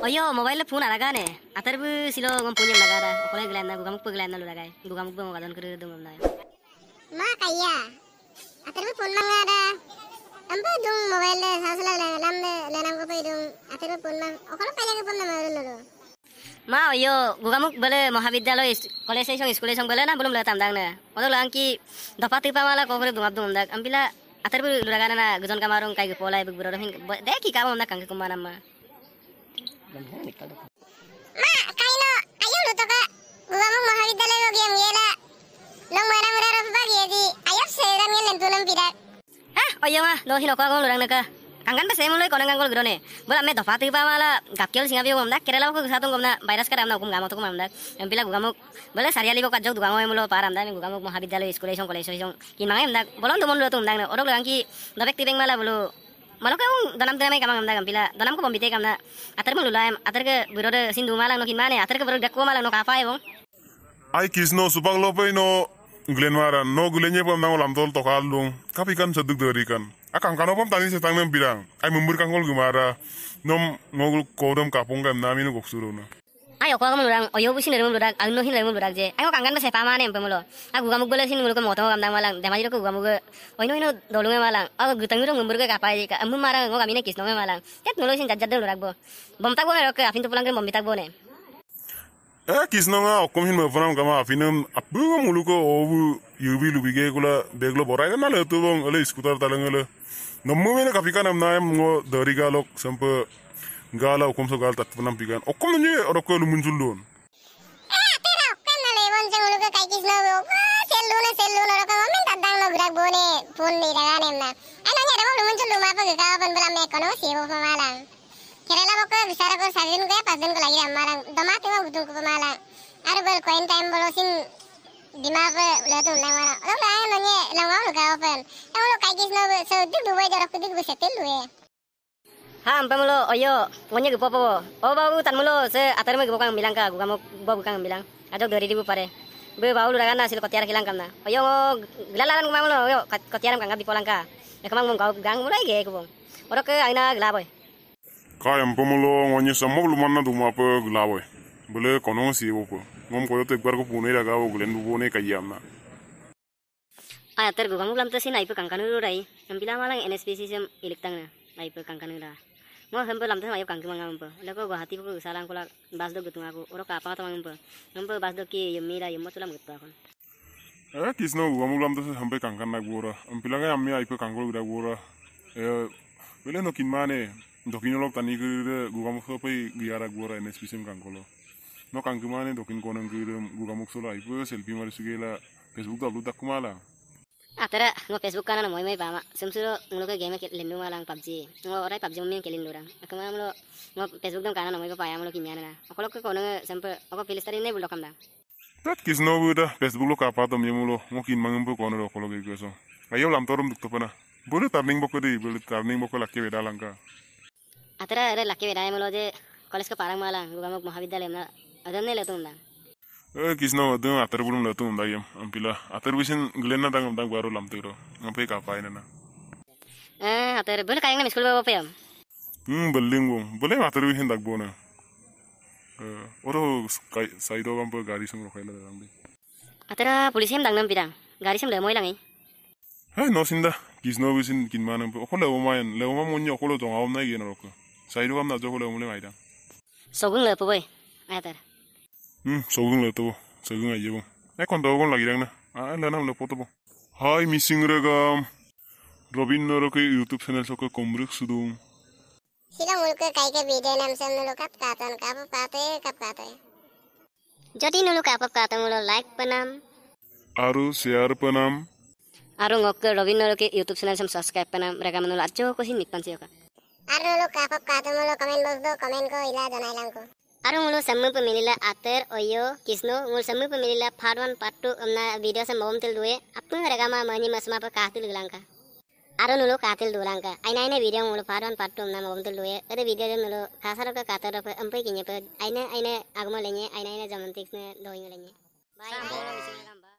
Oyo, mobile phone araga ne. Atarbu silo ngam punya lagara. Okolai gelan na gugamuk pegelan na lu lagai. Gugamuk be mogadon kere dum na. Ma kaya. Atarbu phone ada? Ambo dong mobile sasla lam lenam ko dong, dum. Atarbu phone mang. kalau kaya ke phone na maru lu. মা ইয়ো গোগামুক বলে মহাবিদ্যালয় কলেজ সেই সঙ্গে belum সঙ্গে বলে না বলুম লাতাম দাং না কত লাং কি দফা তিপা মালা কখনো দুমাপ দুম দাগ আমি বিলা আতার লুরাগানা না গজন কামারং কাইগে পোলাই বুক বুড়ো দেখি কাম না কাঙ্কে kumana ma mau ಬಂದ್ರೆ ನಿಕ್ಕಲ್ಬೇಕು Oyo mah, lo iya eh, oh iya, hilok kan, kan, aku lurang naka. Kangan pas saya mulai kono kanggol gerone. Bola me dofa tiba mala kapkel singa bio gomda. Kira lawa satu gomda. Bayar sekarang na hukum gamau tuh gomda. Yang bila gue gamau, bola sehari hari gue kajau tuh gamau mulo param dah. Gue gamau mau habis dalu sekolah isong sekolah isong. Kimangnya gomda. Bolon tuh mulo tuh gomda. Orang orang ki dobek tibeng malah bolu maloka un donam tename kamang amda kampila donam ko bombite kamna atar mo lulaim atar ke buror sindu malang no kinmane atar ke buror dakko malang no kafa ebong ai kisno subang lopai no glen no gulenye pam nang ulam tol to kalung kapikan seduk dari kan akang kano pam tani setang bilang, birang ai membur kangol gumara nom ngogul kodom kapung kam naminu goksuru na ai okwa kamu lurang oyo busin dari lurang agno hin dari lurang aja aku kangkan na sepa mane empe mulo aku gamuk bola sin mulo kamu tahu gamdang malang demaji aku gamuk oino ino dolunge malang aku gutang gutang ngembur ke kapai je emu marang aku kamine kis nonge malang tet mulo sin jajat dari lurang bom tak boleh oke afin tu pulang ke bom bitak bo ne eh kis mau okom hin mevanam kama afinam abu mulu ko obu yubi lubi ke gula beglo borai na le tu bong ale skutar talangele Namu mene kafikan amna em ngo dari galok sampai ngalaw comme so gal tat fanam bigan o kom ni o ko lu mun jullu won ah tera kan le won jangulu ka kay gis lawo sellu na sellu na ka men dang bone pun ni da ganem na ana nya lu mun jullu ma pa ka ban bla me kono si bo pamala kerala bokko bisara ko ko din ko lagi amara domate wa gudun ko pamala aru bel coin time bolosin dimag leto na mara lo la ana nya lawo ka open awlo kay gis so du du wa jara ko bu setel lu e ham mulu? oyo punya gupo po o bau tan mulo se atar me gupokang bilang ka bilang adok dari ribu pare be bau luragan na silo kotiar kilang kamna oyo gelalagan gumamulo oyo kotiara kang di polang ka ekamang ya, mau kau gang mulai ge kubong Orang ke aina gelaboy kayam pamulo ngonya sambo belum mana duma pe gelaboy bule kono si bo ngom koyo te gbar ko pune raga bo gulen bo ne kayam na ayatar gubang Yang tesin kangkang kangkanu rai bilang malang NSPC sem ilik tangna aipe kangkang rai no hempe lamte sama yukang kimang ngampe leko gua hati kuku salang kula bas do gutung ya ya gitu aku uro kapa tamang ngampe ngampe bas do ki yemira yemmo tulam gutu akon eh kisno gua mulam tuh hempe kangkan nak gua ampilange amme aipe kangkol gua ya, gua eh bele no Dokin dokinolok tani gure gua mukso pe giara gua nspisem kangkolo no kangkimane dokin konen gure gua mukso la aipe selfie mari sugela facebook tak kumala. ಆ ಥರ ನಾವು ಫೇಸ್ಬುಕ್ ನಾನು ಮೊಯ್ ಮೈ ಬಾಮ ಸುಮ್ಸೂರು ಮೂಲಕ ಗೇಮ್ ಲೆನ್ನು ಮಾಲಾಂಗ್ ಪಬ್ಜಿ ಅವರೇ ಪಬ್ಜಿ ಮಮ್ಮಿ కెళ్ళిండు రా అక్కడ మనం మా ఫేస్బుక్ దా కానా మొయ్ పాయా మనకి జ్ఞాననా ఒకళ్ళొక్క కొన సంప ఒక పిలుస్తారు ఇన్నే బుల్డొకం దా tat kis no buda facebook lo kapa tom yemulo mo mungkin mangem bu kono ko logi goso ayo lam torum duk topana Boleh tarning boko di boleh tarning boko lakki weda langka atara re lakki weda yemulo je college ka parang malang gugamok mahavidyalaya na adanne letunda kis no tu atar bulum na tu nda yam ampila atar bisin glen na tang tang guaru lam tu ro ampai kapai na na eh atar bulu kaya na miskul bawa pe yam hmm beling bung bule atar bisin tak bo na eh oro kai sai do gampo gari sum ro kaila dalang bi atar polisi yam dang nam pidang gari sum lemoi langi eh no sin da kis no bisin kin mana pe okolo oma yan le oma monyo okolo tong awam na gi na ro ko sai do gam na jo okolo mule mai dang sogun le pe bai atar ಹ್ಞೂ ಸೌಗಂಗ್ಲತ್ತವು ಸೌಗಂಗ್ ಅಯ್ಯವು ಯಾಕೊಂದು ಅವಗೊಂಡ್ಲಾಗಿರಂಗನ ಇಲ್ಲ ನಾವು ಲಪ್ಪತ್ತವು hi ಮಿಸ್ಸಿಂಗ್ರಾಗ ರವೀಂದ್ರಕ್ಕೆ ಯೂಟ್ಯೂಬ್ ಚಾನೆಲ್ ಸೊಕ್ಕ ಕೊಂಬ್ರಿಗೆ ಸುದು ಸಿಲ ಮುಳುಕ ಕೈಗೆ ಬೀಜೆ ನಮ್ಸನ್ ನುಳುಕಪ್ ಕಾತನ್ ಕಾಪ ಕಾತೆ ಕಪ್ ಕಾತೆ যদি নুলু কাপ কাতে মুলো লাইক পনাম আরু শেয়ার পনাম আরু ngok রবীন্দ্রকে ইউটিউব চ্যানেল সম সাবস্ক্রাইব পনাম রেগা মনুল আচ্চো কোহি নিপান সিওকা আর নুলু কাপ কাতে মুলো কমেন্ট বক্স দো কমেন্ট কো ইলা জানাইলাম কো और उन लोग सम्मू पर मिली आतर ओयो किस्नो उन सम्मू पर मिली पार्ट वन पार्ट टू अपना वीडियो से मोम तिल दुए अपन रगमा मनी मसमा पर कातिल गुलांका और उन लोग कातिल दुलांका आइना आइना वीडियो उन लोग पार्ट वन पार्ट टू अपना मोम तिल दुए अरे वीडियो में लोग खासा रोका कातर रोका अंपे किन्हे पर आइना आइना आगमो लेंगे आइना आइना जमंतिक में दोइंग लेंगे बाय